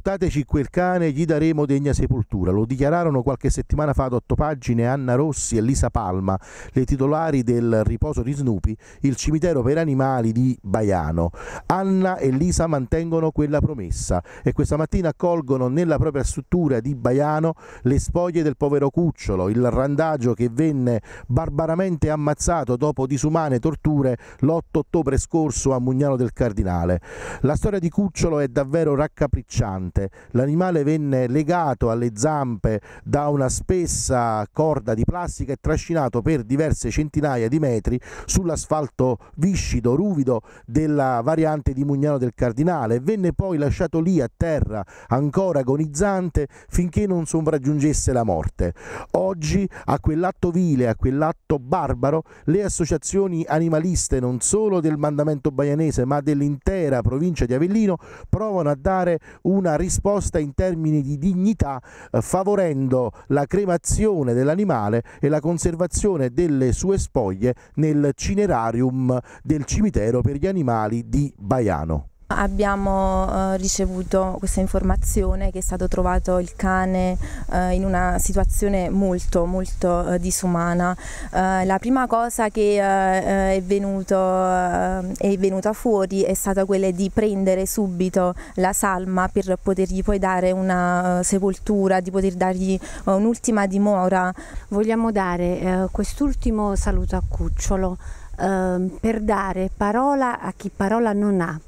Portateci quel cane e gli daremo degna sepoltura. Lo dichiararono qualche settimana fa ad otto pagine Anna Rossi e Lisa Palma, le titolari del Riposo di Snoopy, il cimitero per animali di Baiano. Anna e Lisa mantengono quella promessa e questa mattina accolgono nella propria struttura di Baiano le spoglie del povero Cucciolo, il randagio che venne barbaramente ammazzato dopo disumane torture l'8 ottobre scorso a Mugnano del Cardinale. La storia di Cucciolo è davvero raccapricciante pesante. L'animale venne legato alle zampe da una spessa corda di plastica e trascinato per diverse centinaia di metri sull'asfalto viscido, ruvido della variante di Mugnano del Cardinale. Venne poi lasciato lì a terra, ancora agonizzante, finché non sovraggiungesse la morte. Oggi a quell'atto vile, a quell'atto barbaro, le associazioni animaliste non solo del mandamento baianese ma dell'intera provincia di Avellino provano a dare una risposta in termini di dignità eh, favorendo la cremazione dell'animale e la conservazione delle sue spoglie nel cinerarium del cimitero per gli animali di Baiano. Abbiamo eh, ricevuto questa informazione che è stato trovato il cane eh, in una situazione molto molto eh, disumana. Eh, la prima cosa che eh, eh, è, venuto, è, venuta fuori è stata quella di prendere subito la salma per potergli poi dare una sepoltura, di poter dargli un'ultima dimora. Vogliamo dare quest'ultimo saluto a Cucciolo ehm, per dare parola a chi parola non ha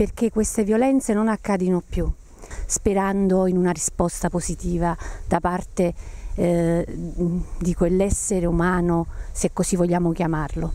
perché queste violenze non accadino più, sperando in una risposta positiva da parte eh, di quell'essere umano, se così vogliamo chiamarlo.